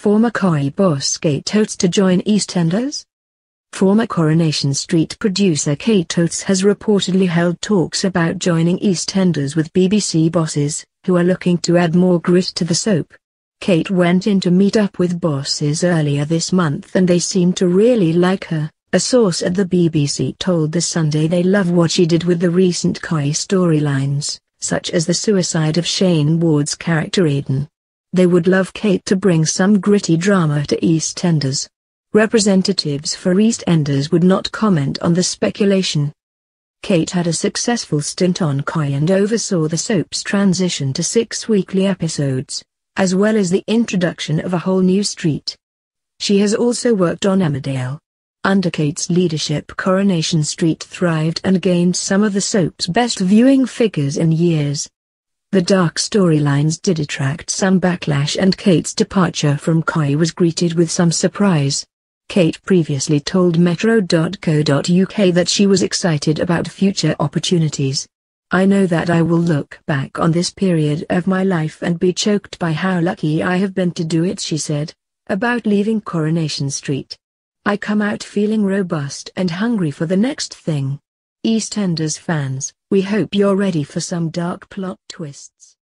Former Koi boss Kate Totes to join EastEnders? Former Coronation Street producer Kate Totes has reportedly held talks about joining EastEnders with BBC bosses, who are looking to add more grit to the soap. Kate went in to meet up with bosses earlier this month and they seemed to really like her, a source at the BBC told The Sunday they love what she did with the recent Koi storylines, such as the suicide of Shane Ward's character Eden. They would love Kate to bring some gritty drama to EastEnders. Representatives for EastEnders would not comment on the speculation. Kate had a successful stint on Kai and oversaw the soap's transition to six weekly episodes, as well as the introduction of a whole new street. She has also worked on Emmerdale. Under Kate's leadership Coronation Street thrived and gained some of the soap's best viewing figures in years. The dark storylines did attract some backlash and Kate's departure from Koi was greeted with some surprise. Kate previously told Metro.co.uk that she was excited about future opportunities. I know that I will look back on this period of my life and be choked by how lucky I have been to do it she said, about leaving Coronation Street. I come out feeling robust and hungry for the next thing. EastEnders fans we hope you're ready for some dark plot twists.